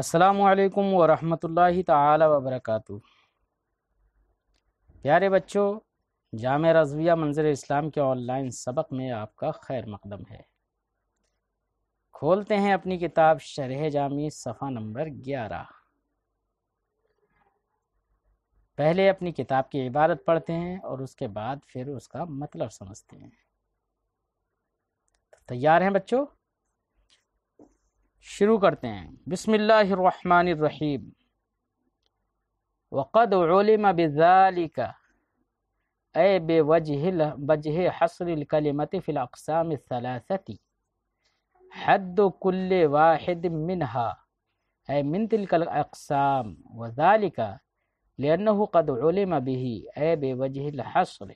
असलकम वरहमतुल्लाहि तबरक प्यारे बच्चों जाम रजविया मंजर इस्लाम के ऑनलाइन सबक में आपका खैर मकदम है खोलते हैं अपनी किताब शरह जामी सफ़ा नंबर ग्यारह पहले अपनी किताब की इबारत पढ़ते हैं और उसके बाद फिर उसका मतलब समझते हैं तो तैयार हैं बच्चों शुरू करते हैं बिसमीम वक़द उलम बज़ालिका ए बे वजह वजह हसरकलमत फ़िलअक़साम सलासती हद कुल वाहिद मिनहा ए मिन वज़ालिका लियनहु कद उलम बिही ए बे वजह हसर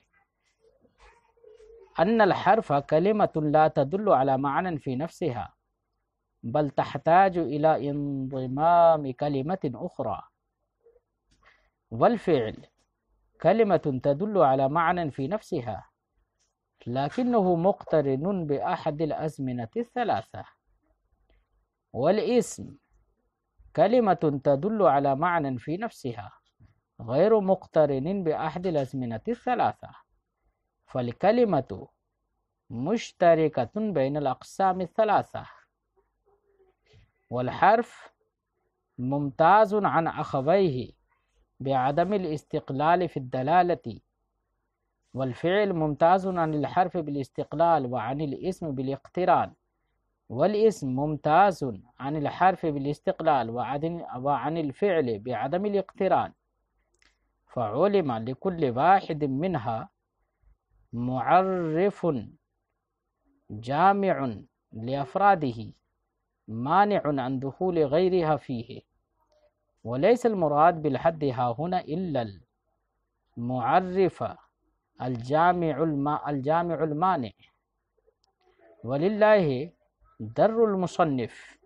अन कलमत ला तदुल्ल अला फ़ी नफ़्सिहा بل تحتاج إلى انضمام كلمة أخرى والفعل كلمة تدل على معنى في نفسها لكنه مقترن بأحد الأزمنة الثلاثة والاسم كلمة تدل على معنى في نفسها غير مقترن بأحد الأزمنة الثلاثة فالكلمة مشتركة بين الأقسام الثلاثة والحرف ممتاز عن أخويه بعدم الاستقلال في الدلالة والفعل ممتاز عن الحرف بالاستقلال وعن الاسم بالاقتران والاسم ممتاز عن الحرف بالاستقلال وعن الفعل بعدم الاقتران فعلم لكل واحد منها معرف جامع لأفراده مانع عن دخول غيرها فيه وليس المراد بالحد ها هنا إلا المعرف الجامع, الم... الجامع المانع ولله در المصنف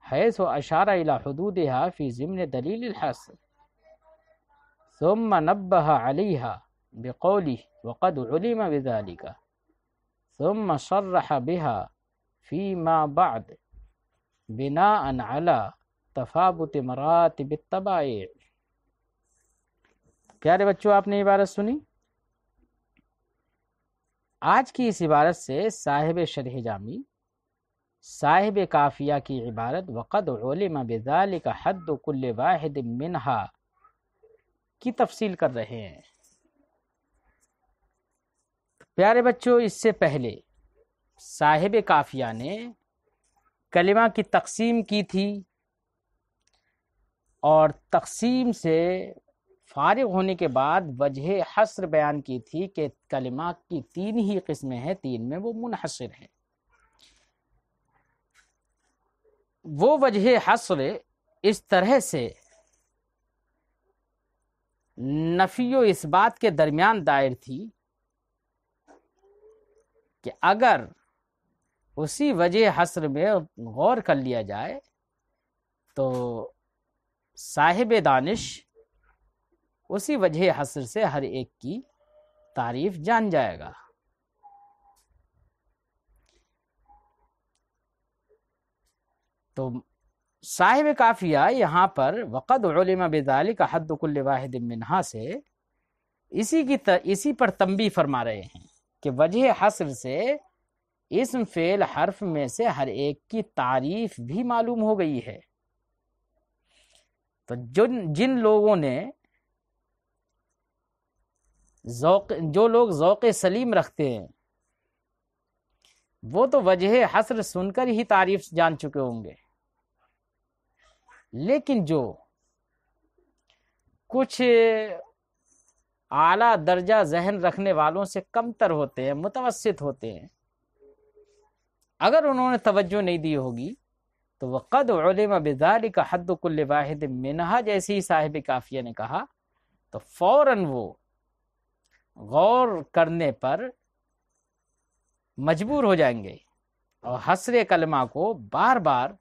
حيث أشار إلى حدودها في ضمن دليل الحصر ثم نبه عليها بقوله وقد علم بذلك ثم صرح بها فيما بعد बिना अला तफावत मरातब तबाए प्यारे बच्चों आपने इबारत सुनी आज की इस इबारत से साहिब शरह जामी साहिब काफिया की इबारत वक़द बेजाल का हद कुल वाहिद मिनहा की तफसील कर रहे हैं प्यारे बच्चों इससे पहले साहिब काफिया ने कलिमा की तकसीम की थी और तकसीम से फारिग होने के बाद वजह हसर बयान की थी कि कलिमा की तीन ही किस्में हैं तीन में वो मुनहसर हैं वो वजह हसर इस तरह से नफियो इस बात के दरमियान दायर थी कि अगर उसी वजह हसर में गौर कर लिया जाए तो साहिब दानिश उसी वजह हसर से हर एक की तारीफ जान जाएगा तो साहिब काफिया यहाँ पर वक़द उलमा बेदाली का हद्दुल वाहिद मिनहा से इसी की इसी पर तंबी फरमा रहे हैं कि वजह हसर से इसम फेल हर्फ में से हर एक की तारीफ भी मालूम हो गई है तो जो जिन लोगों ने जो लोग ओक़ सलीम रखते हैं वो तो वजह हसर सुनकर ही तारीफ जान चुके होंगे लेकिन जो कुछ आला दर्जा जहन रखने वालों से कमतर होते हैं मुतवसित होते हैं अगर उन्होंने तवज्जो नहीं दी होगी तो वक़द उलम बेदारी का हदकुल्ल वाहिद मिनहा जैसे ही साहिब काफिया ने कहा तो फ़ौर वो गौर करने पर मजबूर हो जाएंगे और हसर कलमा को बार बार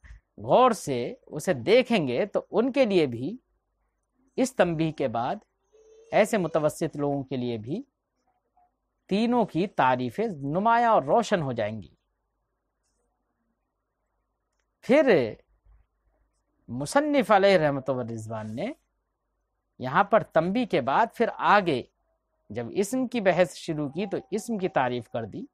गौर से उसे देखेंगे तो उनके लिए भी इस तंबी के बाद ऐसे मुतवसत लोगों के लिए भी तीनों की तारीफ़ें नुमाया और रोशन हो जाएंगी फिर मुसन्फ़ अल रहमत रिजवान ने यहाँ पर तंबी के बाद फिर आगे जब इसम की बहस शुरू की तो इसम की तारीफ़ कर दी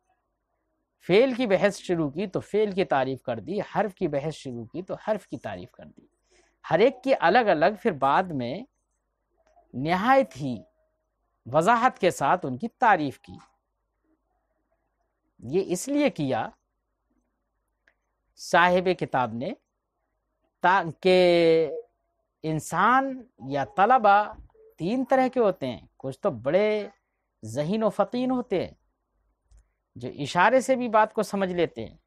फ़ेल की बहस शुरू की तो फ़ेल की तारीफ़ कर दी हर्फ की बहस शुरू की तो हर्फ की तारीफ़ कर दी हर एक की अलग अलग फिर बाद में नहायत ही वजाहत के साथ उनकी तारीफ़ की ये इसलिए किया साहिब किताब ने ताकि इंसान या तलबा तीन तरह के होते हैं कुछ तो बड़े जहीन व फ़कीन होते हैं जो इशारे से भी बात को समझ लेते हैं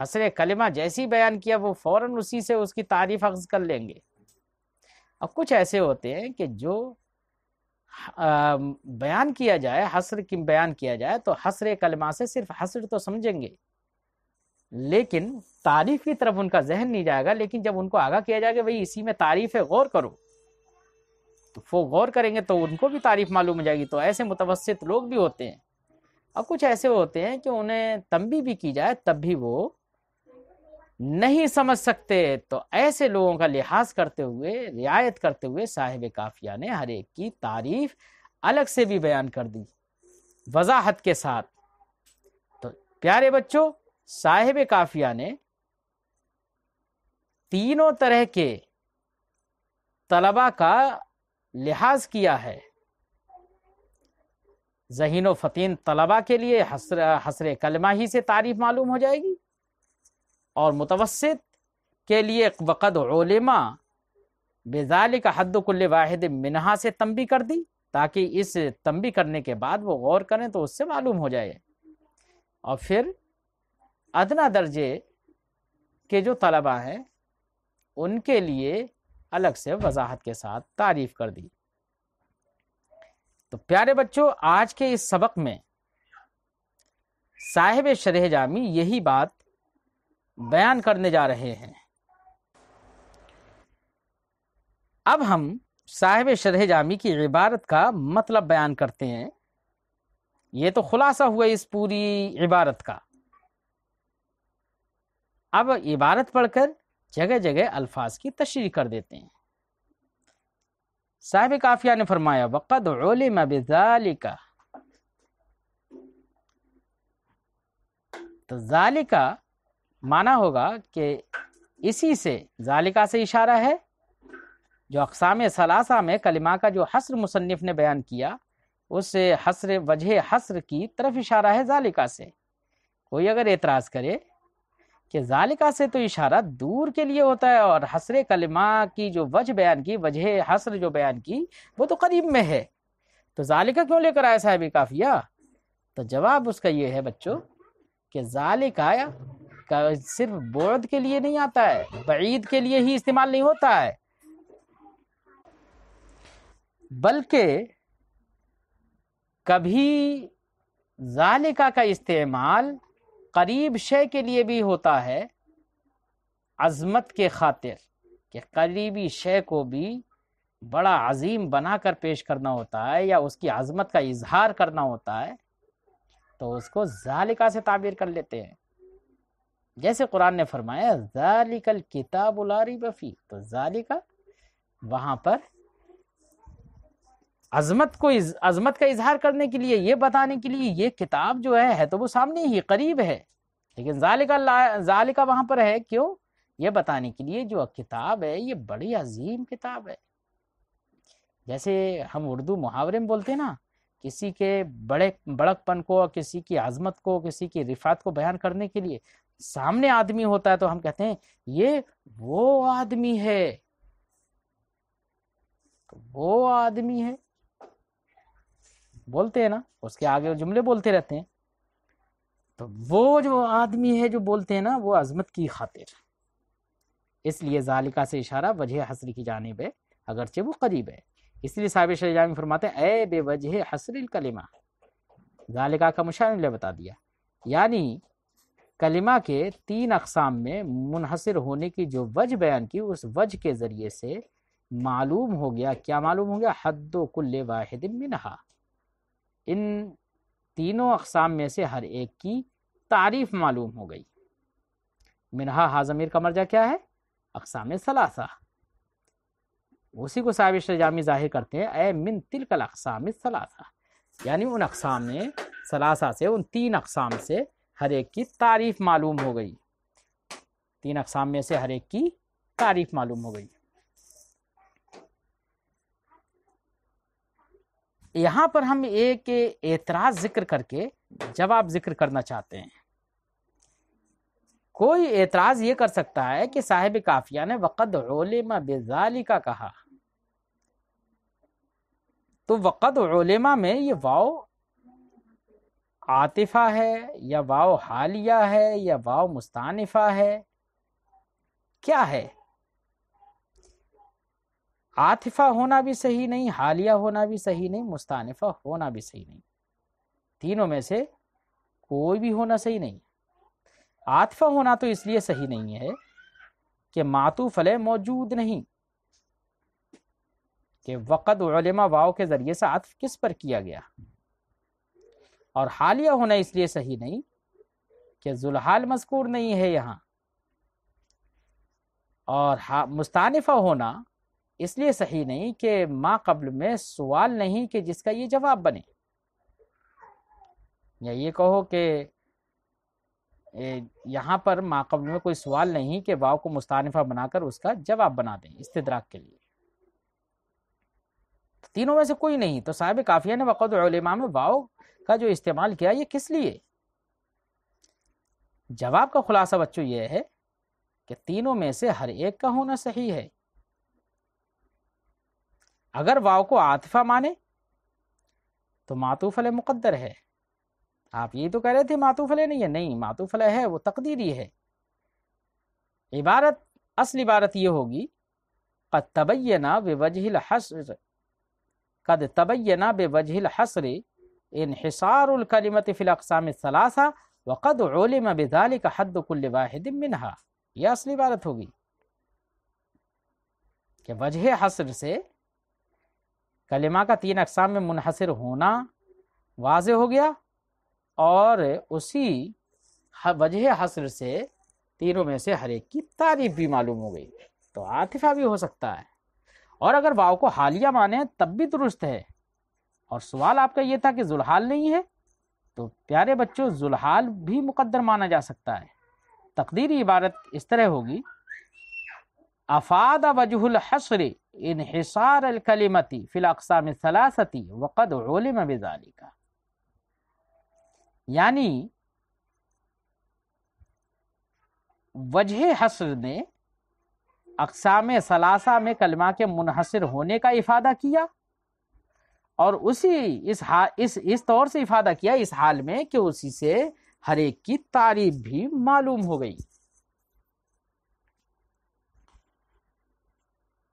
हसर कलमा जैसी बयान किया वो फ़ौर उसी से उसकी तारीफ अख्ज़ कर लेंगे और कुछ ऐसे होते हैं कि जो बयान किया जाए हसर की बयान किया जाए तो हसरे कलमा से सिर्फ हसर तो समझेंगे लेकिन तारीफ की तरफ उनका जहन नहीं जाएगा लेकिन जब उनको आगाह किया जाएगा भाई इसी में तारीफ है गौर करो तो वो गौर करेंगे तो उनको भी तारीफ मालूम हो जाएगी तो ऐसे मुतवसित लोग भी होते हैं अब कुछ ऐसे होते हैं कि उन्हें तंबी भी की जाए तब भी वो नहीं समझ सकते तो ऐसे लोगों का लिहाज करते हुए रियायत करते हुए साहिब काफिया ने हर एक की तारीफ अलग से भी बयान कर दी वजाहत के साथ तो प्यारे बच्चों साहिब काफिया ने तीनों तरह के तलबा का लिहाज किया है जहीन व फतीन तलबा के लिए हसर हसर कलमा ही से तारीफ मालूम हो जाएगी और मुतवसत के लिए वक़द ओलमा बेजाल का हद्दकुल्ल वाहिद मिनहा से तंबी कर दी ताकि इस तंबी करने के बाद वो गौर करें तो उससे मालूम हो जाए और फिर अदना दर्जे के जो तलबा हैं उनके लिए अलग से वजाहत के साथ तारीफ कर दी तो प्यारे बच्चों आज के इस सबक में साहिब शरह जामी यही बात बयान करने जा रहे हैं अब हम साहिब शरह जामी की इबारत का मतलब बयान करते हैं ये तो खुलासा हुआ इस पूरी इबारत का अब इबारत पढ़कर जगह जगह अल्फाज की तशरी कर देते हैं साहिब काफिया ने फरमाया वक़द बिजालिका तो जालिका माना होगा कि इसी से जालिका से इशारा है जो अकसाम सलासा में कलिमा का जो हसर मुसनफ़ ने बयान किया उस हसर वजह हसर की तरफ इशारा है जालिका से कोई अगर एतराज़ करे कि जालिका से तो इशारा दूर के लिए होता है और हसर कलमा की जो वजह बयान की वजह हसर जो बयान की वो तो करीब में है तो जालिका क्यों लेकर आया साहब काफिया तो जवाब उसका ये है बच्चों कि जालिका का सिर्फ बोर्द के लिए नहीं आता है बईद के लिए ही इस्तेमाल नहीं होता है बल्कि कभी जालिका का इस्तेमाल करीब शय के लिए भी होता है अजमत के खातिर कि करीबी शय को भी बड़ा अजीम बनाकर पेश करना होता है या उसकी अजमत का इजहार करना होता है तो उसको जालिका से ताबीर कर लेते हैं जैसे कुरान ने फरमाया जालिकल किताब बफ़ी तो जालिका वहाँ पर अजमत को अजमत का इजहार करने के लिए ये बताने के लिए ये किताब जो है है तो वो सामने ही करीब है लेकिन जालिका जालिका पर है क्यों ये बताने के लिए जो किताब है ये बड़ी अजीम किताब है जैसे हम उर्दू मुहावरे में बोलते हैं ना किसी के बड़े बड़कपन को किसी की आजमत को किसी की रिफात को बयान करने के लिए सामने आदमी होता है तो हम कहते हैं ये वो आदमी है तो वो आदमी है बोलते हैं ना उसके आगे जुमले बोलते रहते हैं तो वो जो आदमी है जो बोलते हैं ना वो अजमत की खातिर इसलिए जालिका से इशारा वजह हसर की जानब है अगरचे वो करीब है इसलिए साहब शजामी फरमाते हैं ए वजह हसर कलिमा जालिका का मुशाह ने बता दिया यानी कलिमा के तीन अकसाम में मुनहसर होने की जो वज बयान की उस वज के ज़रिए से मालूम हो गया क्या मालूम हो गया हद कुल्ले वाहिद मिनहा इन तीनों अकसाम में से हर एक की तारीफ मालूम हो गई मिनहा हाजमीर का मर्जा क्या है अकसाम सलासा उसी को साबिश जामी जाहिर करते हैं ए मिन तिलकल अकसाम सलासा यानी उन अकसाम में सलासा से उन तीन अकसाम से हर एक की तारीफ मालूम हो गई तीन अकसाम में से हर एक की तारीफ मालूम हो गई यहां पर हम एक एतराज जिक्र करके जवाब जिक्र करना चाहते हैं कोई एतराज ये कर सकता है कि साहिब काफिया ने वक़द ओलेमा बेजाली का कहा तो वक़द ओलेमा में ये वाव आतिफा है या वाव हालिया है या वाव मुस्तानिफा है क्या है आतिफा होना भी सही नहीं हालिया होना भी सही नहीं मुस्तानिफा होना भी सही नहीं तीनों में से कोई भी होना सही नहीं आतिफा होना तो इसलिए सही नहीं है कि मातु फले मौजूद नहीं कि वक़द उलमा वाव के ज़रिए से आतफ किस पर किया गया और हालिया होना इसलिए सही नहीं कि जुलहाल मजकूर नहीं है यहाँ और मुस्तानिफा होना इसलिए सही नहीं कि माँ कबल में सवाल नहीं कि जिसका ये जवाब बने या ये कहो कि यहाँ पर माँ कबल में कोई सवाल नहीं कि वाव को मुस्तानफा बनाकर उसका जवाब बना दें इस्तराक के लिए तो तीनों में से कोई नहीं तो साहब काफिया ने वक़दमा में वाव का जो इस्तेमाल किया ये किस लिए जवाब का खुलासा बच्चों ये है कि तीनों में से हर एक का होना सही है अगर वाव को आतफा माने तो मातूफ अल मुकद्दर है आप ये तो कह रहे थे मातूफ अल नहीं है नहीं मातूफ है वो तकदीरी है इबारत असल इबारत ये होगी कद तबयना तबैना बेवजहिल हसर कद तबैना बेवजहिल हसर इनहिसारकलमत फ़िलकसाम सलासा वक़द ओलम बेदाली का हद कुल वाहिद मिनहा यह असली बारत होगी कि वजह हसर से कलिमा का तीन अकसाम में मुनहसर होना वाज हो गया और उसी वजह हसर से तीनों में से हर एक की तारीफ भी मालूम हो गई तो आतिफा भी हो सकता है और अगर वाव को हालिया माने तब भी दुरुस्त है और सवाल आपका ये था कि जुलहाल नहीं है तो प्यारे बच्चों जुलहाल भी मुकद्दर माना जा सकता है तकदीरी इबारत इस तरह होगी अफाद वजहुल हसरे यानी वजह हसर ने अकसाम सलासा में कलमा के मुनहसर होने का इफादा किया और उसी इस हा इस इस तौर से इफादा किया इस हाल में कि उसी से हर एक की तारीफ भी मालूम हो गई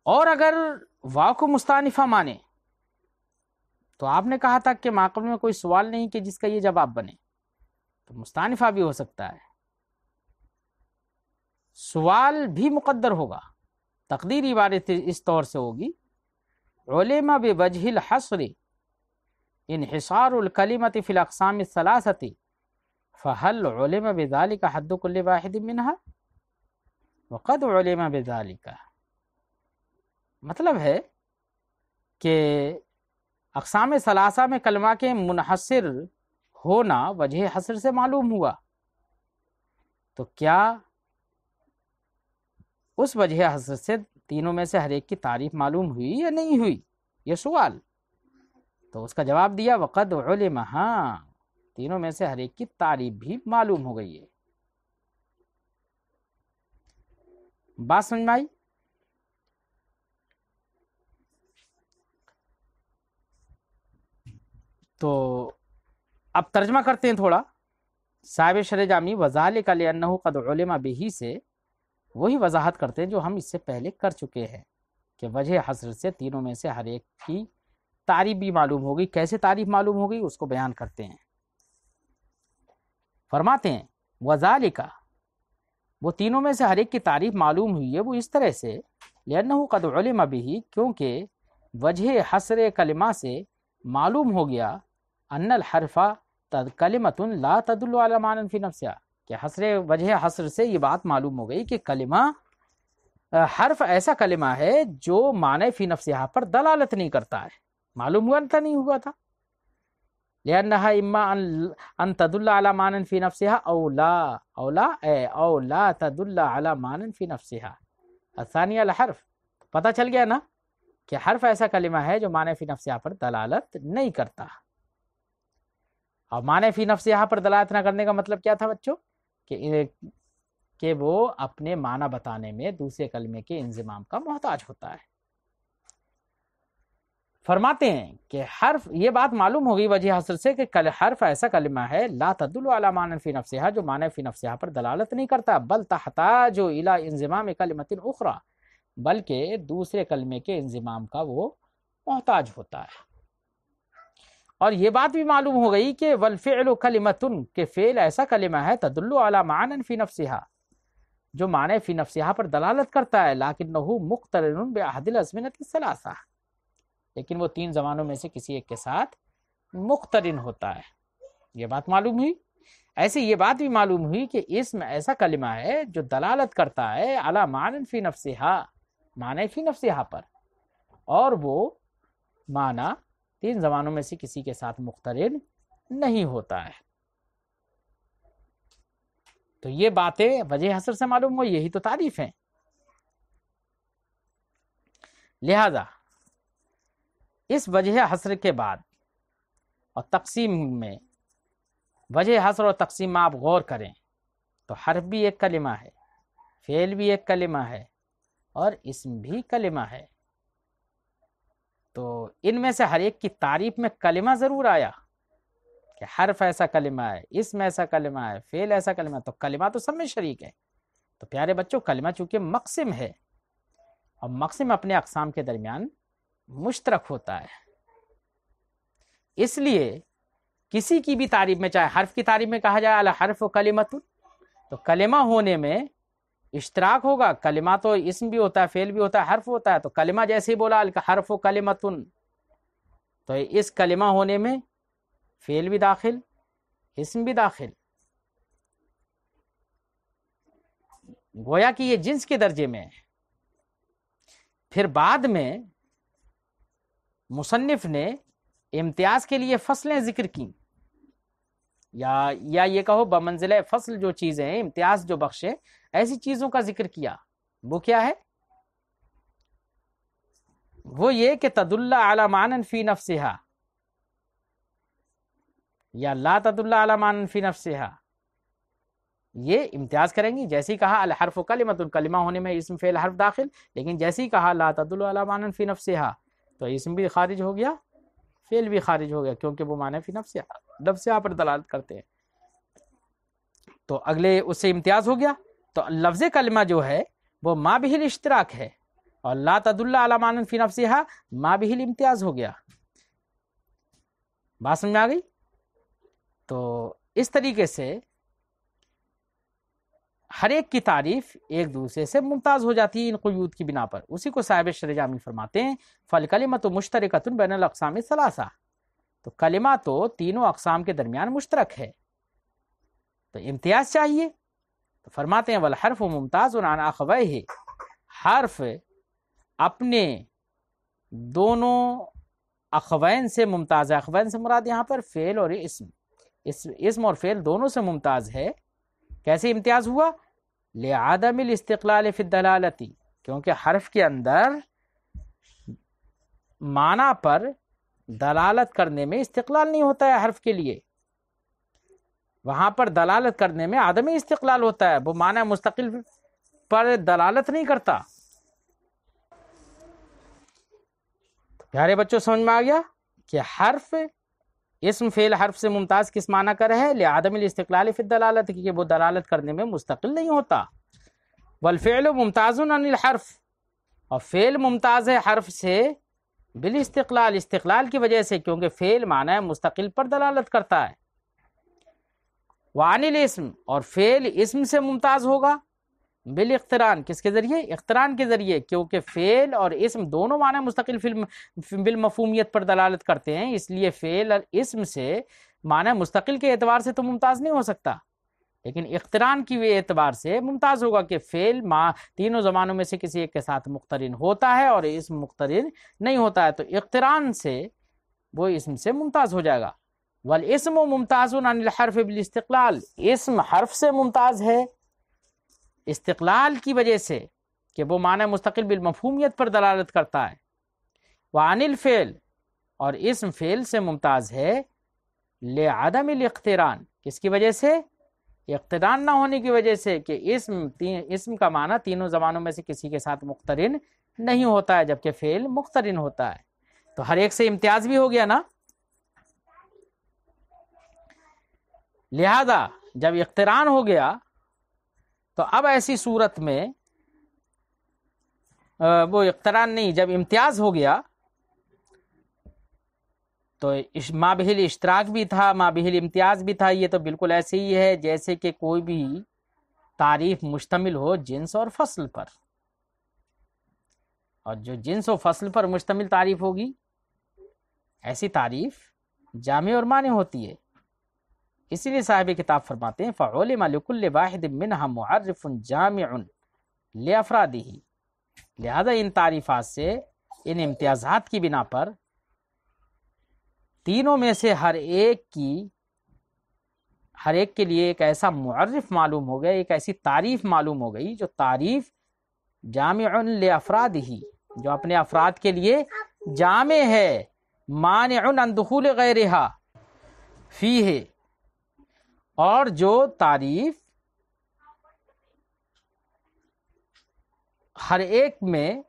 और अगर वाव को मुस्तानिफा माने तो आपने कहा था कि माकबल में कोई सवाल नहीं कि जिसका ये जवाब बने तो मुस्तानफ़ा भी हो सकता है सवाल भी मुक़दर होगा तकदीर इबारत इस तौर से होगी ओलेमा बेबजहिल हसर इनहिसारकलीमत फ़िलकसाम सलासती फ़हल रोलेमा बेजाली का हद्दुल्ल वाहिद मिनहा वक़द ओलेमा बेजाली का मतलब है कि अकसाम सलासा में कलमा के मुनहसर होना वजह हसर से मालूम हुआ तो क्या उस वजह हसर से तीनों में से हर एक की तारीफ मालूम हुई या नहीं हुई ये सवाल तो उसका जवाब दिया वक़द हाँ तीनों में से हर एक की तारीफ भी मालूम हो गई है बात समझ में आई तो अब तर्जमा करते हैं थोड़ा साहब शर जामी वजाल कलन्नहु कदमा बिही से वही वजाहत करते हैं जो हम इससे पहले कर चुके हैं कि वजह हसर से तीनों में से हर एक की तारीफ भी मालूम हो गई कैसे तारीफ मालूम हो गई उसको बयान करते हैं फरमाते हैं का वो तीनों में से हर एक की तारीफ मालूम हुई है वो इस तरह से लेनहू कदमा भी क्योंकि वजह हसर कलमा से मालूम हो गया अन हरफा तद कलिमतन ला तदुल्लामान कि हसर वजह हसर से ये बात मालूम हो गई कि कलिमा हर्फ ऐसा कलिमा है जो मान फ़ी नफ्सिया पर दलालत नहीं करता है मालूम हुआ था नहीं हुआ था इम्मा अन तदुल्ला मानन फ़ी औला औला ए औला तदुल्ला मानन फ़ी असानिया हर्फ पता चल गया ना कि हर्फ ऐसा कलिमा है जो मान फ़ी पर दलालत नहीं करता अब माने फी नफ्स यहाँ पर दलालत ना करने का मतलब क्या था बच्चों कि के वो अपने माना बताने में दूसरे कलमे के इंजमाम का मोहताज होता है फरमाते हैं कि हर्फ ये बात मालूम होगी वजह हसर से कि कल हर्फ ऐसा कलमा है ला तदुल मान फ़ी नफसहा जो मान फ़ी नफसहा पर दलालत नहीं करता बल तहता जो इला इंजमाम कलमतिन उखरा बल्कि दूसरे कलमे के इंजमाम का वो मोहताज होता है और ये बात भी मालूम हो गई कि वलफ़िल कलिमतन के फ़ेल ऐसा कलिमा है तदुल्लु अला मान फ़ी नफसिहा जो मान फ़ी नफसिहा पर दलालत करता है लाकिन नहू मुख्तरन बेहदिल अजमिनत सलासा लेकिन वो तीन ज़मानों में से किसी एक के साथ मुख्तरन होता है ये बात मालूम हुई ऐसे ये बात भी मालूम हुई कि इसमें ऐसा कलिमा है जो दलालत करता है अला मान फ़ी नफसिहा माने फ़ी नफसिहा पर और वो माना तीन जबानों में से किसी के साथ मुख्तरिन नहीं होता है तो ये बातें वजह हसर से मालूम हो यही तो तारीफ है लिहाजा इस वजह हसर के बाद और तकसीम में वजह हसर और तकसीम आप गौर करें तो हर्फ भी एक कलिमा है फेल भी एक कलिमा है और इसम भी कलिमा है तो इनमें से हर एक की तारीफ में कलिमा ज़रूर आया कि हर्फ ऐसा कलिमा है इसमें ऐसा कलिमा है फेल ऐसा कलिमा तो कलिमा तो सब में शरीक है तो प्यारे बच्चों कलिमा चूंकि मकसम है और मकसम अपने अकसाम के दरमियान मुश्तरक होता है इसलिए किसी की भी तारीफ में चाहे हर्फ की तारीफ में कहा जाए अला हर्फ कलिमा तो कलिमा होने में इश्तराक होगा कलिमा तो इसम भी होता है फेल भी होता है हर्फ होता है तो कलिमा जैसे ही बोला हर्फ कलिमतुन तो इस कलिमा होने में फेल भी दाखिल इसम भी दाखिल गोया कि ये जिन्स के दर्जे में है फिर बाद में मुसन्फ ने इम्तियाज के लिए फसलें जिक्र की या या ये कहो बमंजिल फसल जो चीज़ें हैं इम्तियाज जो बख्शे ऐसी चीज़ों का जिक्र किया वो क्या है वो ये कि तदुल्ला आला मानन फ़ी नफसहा या ला तदुल्ला आला मानन फ़ी नफसहा ये इम्तियाज़ करेंगी जैसे ही कहा अलहरफ कलिमतुल कलिमा होने में इसम फ़ेल हर्फ दाखिल लेकिन जैसे ही कहा ला तदुल्ला आला मानन फ़ी नफसहा तो इसम भी खारिज हो गया फेल भी खारिज हो गया क्योंकि वो माने फिर नफ्स नफ्सिया पर दलाल करते हैं तो अगले उससे इम्तियाज हो गया तो लफ्ज़ कलमा जो है वो माँ बिहिल इश्तराक है और ला तदुल्ला अलामान फ़ी नफसिहा माँ बिहिल इम्तियाज़ हो गया बात समझ में आ गई तो इस तरीके से हर एक की तारीफ एक दूसरे से मुमताज़ हो जाती है इन कयूद की बिना पर उसी को साहिब शरजामी फरमाते हैं फल कलिमा तो मुश्तरकतन बैन अकसाम सलासा तो कलिमा तो तीनों अकसाम के दरमियान मुश्तरक है तो इम्तियाज़ चाहिए तो फरमाते हैं वल हर्फ मुमताज़ और आना खबे है हर्फ अपने दोनों अखवैन से मुमताज़ है अखबैन से मुराद यहाँ पर फ़ेल और इसम इस, इसम और फ़ेल दोनों से मुमताज़ है कैसे इम्तियाज हुआ ले आदम इस्तलाल फ़िदलालती क्योंकि हर्फ के अंदर माना पर दलालत करने में इस्तलाल नहीं होता है हर्फ के लिए वहां पर दलालत करने में आदमी इस्तलाल होता है वो माना मुस्तकिल पर दलालत नहीं करता प्यारे बच्चों समझ में आ गया कि हर्फ इसम फेल हर्फ से मुमताज़ किस माना कर है लियादम इस्तलाल दलालत कि वो दलालत करने में मुस्तकिल नहीं होता बलफ़ेल मुमताज़ अनिल हर्फ और फ़ेल मुमताज़ है हर्फ से बिल इस्तलाल इस्तलाल की वजह से क्योंकि फ़ेल माना है मुस्तकिल पर दलालत करता है वानिल इसम और फ़ेल इसम से मुमताज़ होगा बिल इख्तरान किसके ज़रिए इख्तरान के ज़रिए क्योंकि फ़ेल और इसम दोनों माना मुस्तकिल फिल्म बिलमफूमियत पर दलालत करते हैं इसलिए फ़ेल और इसम से माना मुस्तकिल के एतबार से तो मुमताज़ नहीं हो सकता लेकिन इख्तरान की वे एतबार से मुमताज़ होगा कि फ़ेल माँ तीनों ज़मानों में से किसी एक के साथ मुख्तरिन होता है और इसम मुख्तरिन नहीं होता है तो इख्तरान से वो इसम से मुमताज़ हो जाएगा वल इसम मुमताज़ हरफ बिल इस्तलाल इसम हर्फ से मुमताज़ है इस्तलाल की वजह से कि वो माना मुस्तकिल बिलमफहूमियत पर दलालत करता है वह अनिल फेल और इसम फेल से मुमताज़ है ले आदम इख्तरान किसकी वजह से इख्तरान ना होने की वजह से कि इसम इसम का माना तीनों जबानों में से किसी के साथ मुख्तरन नहीं होता है जबकि फेल मुख्तरिन होता है तो हर एक से इम्तियाज भी हो गया ना लिहाजा जब इख्तरान हो गया तो अब ऐसी सूरत में वो इकतरान नहीं जब इम्तियाज हो गया तो माबिल इश्तराक भी था माबिल इम्तियाज भी था ये तो बिल्कुल ऐसे ही है जैसे कि कोई भी तारीफ मुश्तमिल हो जिन्स और फसल पर और जो जिन्स और फसल पर मुश्तमिल तारीफ होगी ऐसी तारीफ जामे और माने होती है इसीलिए साहिब किताब फरमाते हैं फ़ालमकुल वाहिद मिनह मुआरफ़ जाम लेफ्रादी लिहाजा इन तारीफा से इन इम्तियाज़ात की बिना पर तीनों में से हर एक की हर एक के लिए एक ऐसा मुआरफ मालूम हो गया एक ऐसी तारीफ़ मालूम हो गई जो तारीफ़ जाम अफराद ही जो अपने अफराद के लिए जाम है मान अनदखूल गैरहा फ़ी है और जो तारीफ हर एक में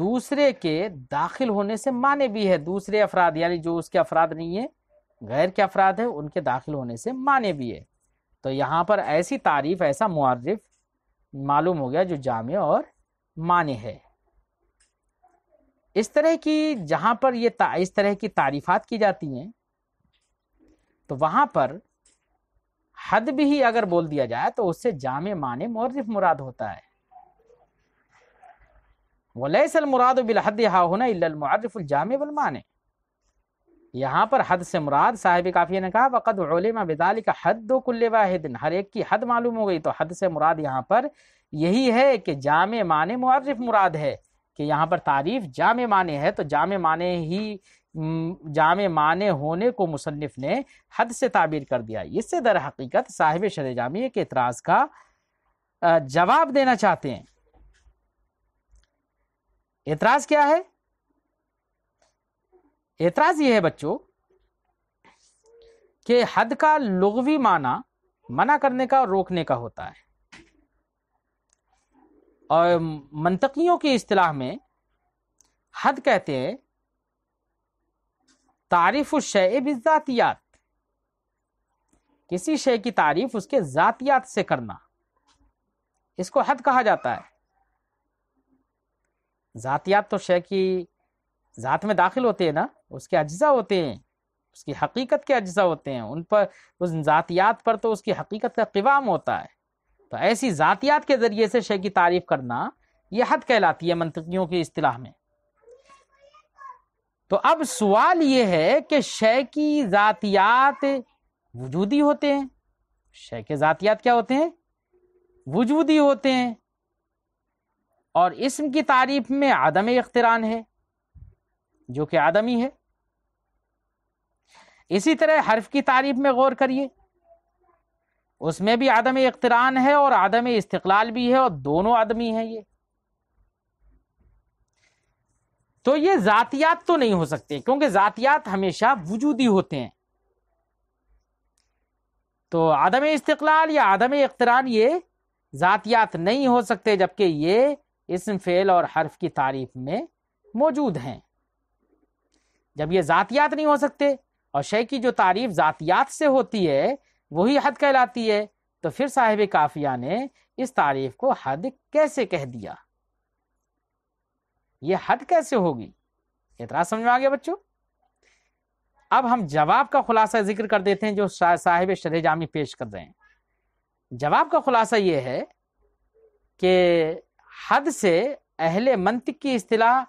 दूसरे के दाखिल होने से माने भी है दूसरे अफराद यानी जो उसके अफराद नहीं है गैर के अफराद है उनके दाखिल होने से माने भी है तो यहाँ पर ऐसी तारीफ ऐसा मुआरफ मालूम हो गया जो जामे और माने है इस तरह की जहाँ पर ये इस तरह की तारीफात की जाती हैं तो वहाँ पर हद भी अगर बोल दिया जाए तो उससे जामे माने मौरफ मुराद होता है वलैसल मुराद बिलहद हाहुना इल्लमरफ़ुलजाम माने यहाँ पर हद से मुराद साहिब काफिया ने कहा वक़द उलमा बिदाल का हद दो कुल्ले हर एक की हद मालूम हो गई तो हद से मुराद यहाँ पर यही है कि जाम मान मर्रफ मुराद है कि यहाँ पर तारीफ जाम माने है तो जाम माने ही जाम माने होने को मुसनफ़ ने हद से ताबीर कर दिया इससे दर हकीकत साहिब शर जामिया के एतराज़ का जवाब देना चाहते हैं एतराज़ क्या है एतराज़ ये है बच्चों के हद का लुगवी माना मना करने का और रोकने का होता है और मनतकियों की असलाह में हद कहते हैं तारीफ शातियात किसी शे की तारीफ उसके ज़ातियात से करना इसको हद कहा जाता है ज़ातियात तो शे की ज़ात में दाखिल होते हैं ना उसके अज्जा होते हैं उसकी हकीकत के अज्जा होते हैं उन पर उस ज़ातियात पर तो उसकी हकीकत का क़वाम होता है तो ऐसी ज़ातियात के ज़रिए से शे की तारीफ करना यह हद कहलाती है मंतकियों की अतलाह में तो अब सवाल यह है कि शे की ज़ातियात वजूदी होते हैं शे के ज़ातियात क्या होते हैं वजूदी होते हैं और इसम की तारीफ में आदम अख्तरान है जो कि आदमी है इसी तरह हर्फ की तारीफ में गौर करिए उसमें भी आदम इख्तरान है और आदम इस्तकलाल भी है और दोनों आदमी हैं ये तो ये जातियात तो नहीं हो सकते क्योंकि जातियात हमेशा वजूदी होते हैं तो आदम इस्तकलाल या आदम इख्तरान ये जातियात नहीं हो सकते जबकि ये इसम फेल और हर्फ की तारीफ में मौजूद हैं जब ये जातियात नहीं हो सकते और शय की जो तारीफ जातियात से होती है वही हद कहलाती है तो फिर साहिब काफिया ने इस तारीफ को हद कैसे कह दिया ये हद कैसे होगी इतना समझ में आ गया बच्चों अब हम जवाब का खुलासा जिक्र कर देते हैं जो साहिब शरह जामी पेश कर रहे हैं जवाब का खुलासा यह है कि हद से अहले मंतिक की अतलाह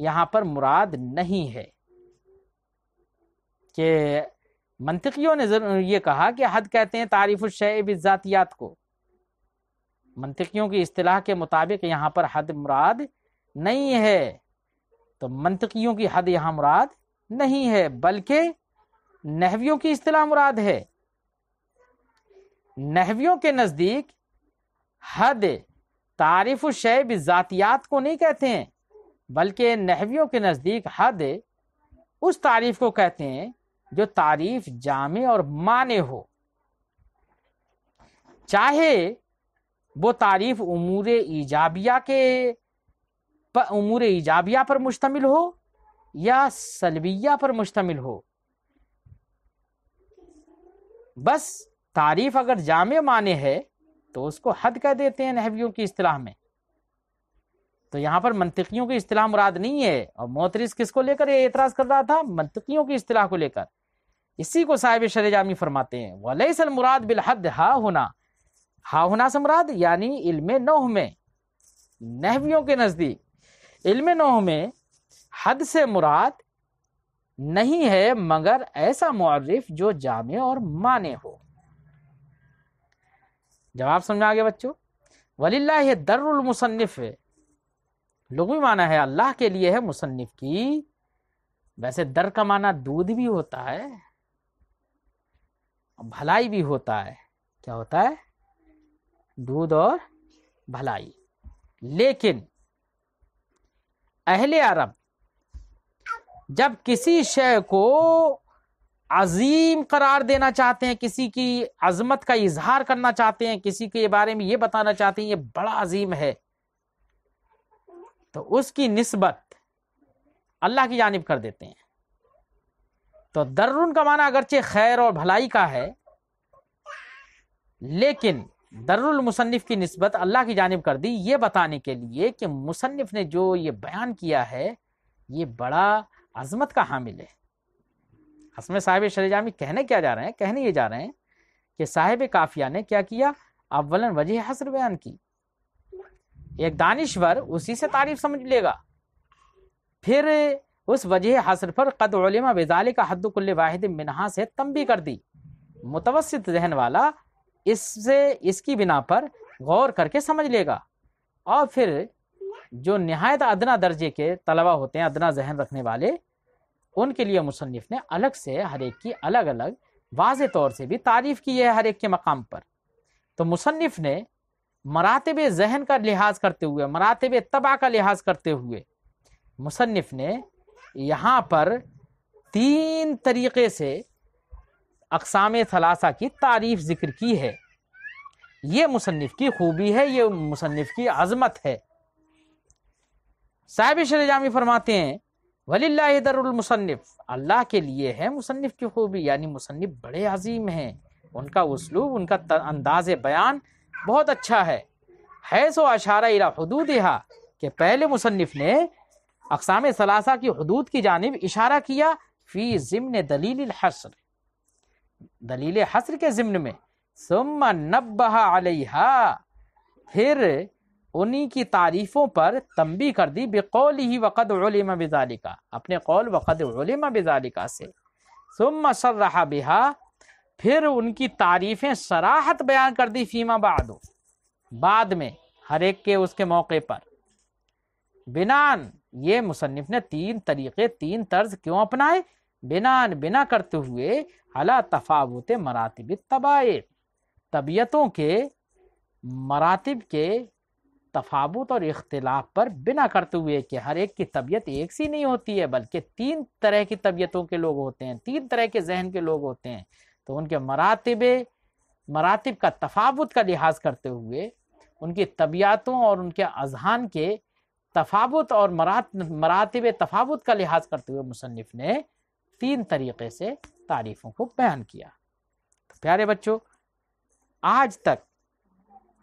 यहां पर मुराद नहीं है कि मंतिकियों ने जरूर यह कहा कि हद कहते हैं तारीफ शातियात को मंतिकियों की असलाह के मुताबिक यहाँ पर हद मुराद नहीं है तो मंतिकियों की हद यहां मुराद नहीं है बल्कि नहवियों की अतलाह मुराद है नहवियों के नज़दीक हद तारीफ शैब को नहीं कहते हैं बल्कि नहवियों के नज़दीक हद उस तारीफ को कहते हैं जो तारीफ जामे और माने हो चाहे वो तारीफ उमूर ईजाबिया के उमूर ईजाबिया पर मुश्तमिल हो या सलबिया पर मुश्तमिल हो बस तारीफ अगर जामे माने है तो उसको हद कह देते हैं नहवियों की अतलाह में तो यहां पर मंतकियों की अतलाह मुराद नहीं है और मोतरिस किसको लेकर ये एतराज़ कर रहा था मंतकियों की अतलाह को लेकर इसी को साहिब जामी फरमाते हैं सल मुराद बिलहद हा होना हा होना से मुराद यानी इल्म नोह में नहवियों के नज़दीक इल्म नोह में हद से मुराद नहीं है मगर ऐसा मर्रफ जो जामे और माने हो जवाब समझ आ गया बच्चों वलीला यह दर्रमसनफ़ है लोग भी माना है अल्लाह के लिए है मुसन्फ की वैसे दर का माना दूध भी होता है भलाई भी होता है क्या होता है दूध और भलाई लेकिन अहले अरब जब किसी शय को अजीम करार देना चाहते हैं किसी की अजमत का इजहार करना चाहते हैं किसी के बारे में ये बताना चाहते हैं ये बड़ा अजीम है तो उसकी नस्बत अल्लाह की जानब कर देते हैं तो दर्रुन का माना अगरचे खैर और भलाई का है लेकिन दर्रुल मुसन्फ़ की नस्बत अल्लाह की जानब कर दी ये बताने के लिए कि मुसन्फ़ ने जो ये बयान किया है ये बड़ा अजमत का हामिल है हसम साहिब शरीजामी कहने क्या जा रहे हैं कहने ये जा रहे हैं कि साहिब काफिया ने क्या किया अव्वलन वजह हसर बयान की एक दानिश्वर उसी से तारीफ समझ लेगा फिर उस वजह हसर पर कदमा बेजाल का हदकुल्ल वाहिद मिनहा से तंबी कर दी मुतवसत जहन वाला इससे इसकी बिना पर गौर करके समझ लेगा और फिर जो नहायत अदना दर्जे के तलबा होते हैं अदना जहन रखने वाले उनके लिए मुसनफ़ ने अलग से हर एक की अलग अलग वाज तौर से भी तारीफ़ की है हर एक के मकाम पर तो मुसनफ़ ने मरातब जहन का लिहाज करते हुए मरातब तबाह का लिहाज करते हुए मुसनफ़ ने यहाँ पर तीन तरीक़े से अकसाम थलासा की तारीफ ज़िक्र की है ये मुसनफ़ की खूबी है ये मुसनफ़ की आज़मत है साहिब शरजामी फरमाते हैं वली दरमसनफ़ अल्लाह के लिए है मुसनफ़ की खूबी यानी मुसनफ़ बड़े अजीम हैं उनका उसलूब उनका अंदाज बयान बहुत अच्छा है है सो अशारा इला हदूदहा पहले मुसनफ़ ने अकसाम सलासा की हदूद की जानब इशारा किया फ़ी ज़िमन दलील हसर दलील हसर के ज़िमन में सुम फिर उन्हीं की तारीफ़ों पर तंबी कर दी बेकौल ही वक़द उलिमा बेजालिका अपने कौल वक़द उलिमा बेजालिका से सुम सर्रहा बिहा फिर उनकी तारीफ़ें सराहत बयान कर दी फीमा बाद बाद में हर एक के उसके मौके पर बिनान ये मुसनफ ने तीन तरीके तीन तर्ज क्यों अपनाए बिना बिना करते हुए अला तफावत मरातब तबाए तबीयतों के मरातब के तफावत और इख्तलाफ पर बिना करते हुए कि हर एक की तबीयत एक सी नहीं होती है बल्कि तीन तरह की तबीयतों के लोग होते हैं तीन तरह के जहन के लोग होते हैं तो उनके मरातब मरातब का तफावत का लिहाज करते हुए उनकी तबीयतों और उनके अजहान के तफावत और मरात मरातब तफावत का लिहाज करते हुए मुसनफ़ ने तीन तरीक़े से तारीफ़ों को बयान किया तो प्यारे बच्चों आज तक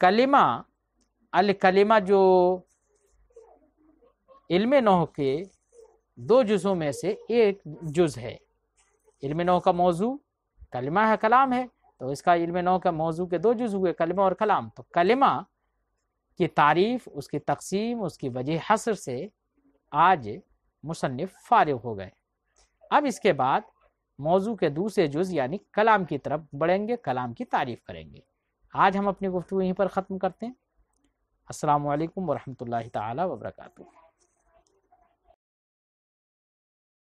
कलिमा अल कलिमा जो इल्म नौ के दो जुज़ों में से एक जुज़ है इल्म नौ का मौजू कलिमा है कलाम है तो इसका इल्म नौ का मौजू के दो जुज़ हुए कलिमा और कलाम तो कलिमा की तारीफ उसकी तकसीम उसकी वजह हसर से आज मुसनफ़ फारग हो गए अब इसके बाद मौजू के दूसरे जुज़ यानी कलाम की तरफ बढ़ेंगे कलाम की तारीफ करेंगे आज हम अपनी गुफ्तु यहीं पर ख़त्म करते हैं असलकम वरहमल वर्का